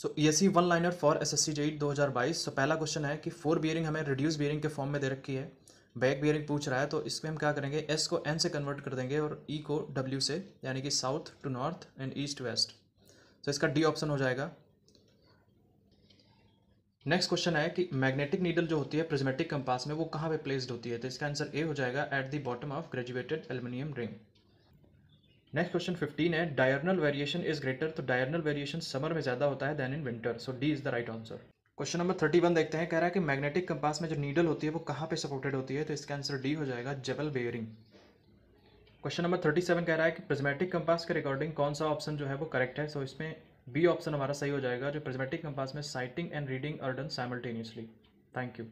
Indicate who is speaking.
Speaker 1: सो ये सी one liner for S S C जेट दो हज़ार बाईस सो पहला क्वेश्चन है कि फोर बियरिंग हमें रिड्यूस बियरिंग के फॉर्म में दे रखी है बैक बियरिंग पूछ रहा है तो इसमें हम क्या करेंगे एस को एन से कन्वर्ट कर देंगे और ई e को डब्ल्यू से यानी कि south to north and east west so इसका डी ऑप्शन हो जाएगा नेक्स्ट क्वेश्चन है कि मैग्नेटिक नीडल जो होती है प्रिज्मेटिक कंपास में वो कहाँ पे प्लेस्ड होती है तो इसका आंसर ए हो जाएगा at the bottom of graduated aluminium ring next question 15 है डायर्नल वेरिएशन इज ग्रेटर तो डायर्नल वेरिएशन समर में ज़्यादा होता है then in winter so D is the right answer question number 31 देखते हैं कह रहा है कि मैग्नेटिक कंपास में जो नीडल होती है वो कहाँ पे सपोर्टेड होती है तो इसका आंसर डी हो जाएगा जबल बेयरिंग क्वेश्चन नंबर 37 कह रहा है कि प्रिज्मेटिक कंपास के रिकॉर्डिंग कौन सा ऑप्शन जो है वो करेक्ट है सो so, इसमें बी ऑप्शन हमारा सही हो जाएगा जो प्रिज्मेटिक कंपास में sighting and reading are done simultaneously thank you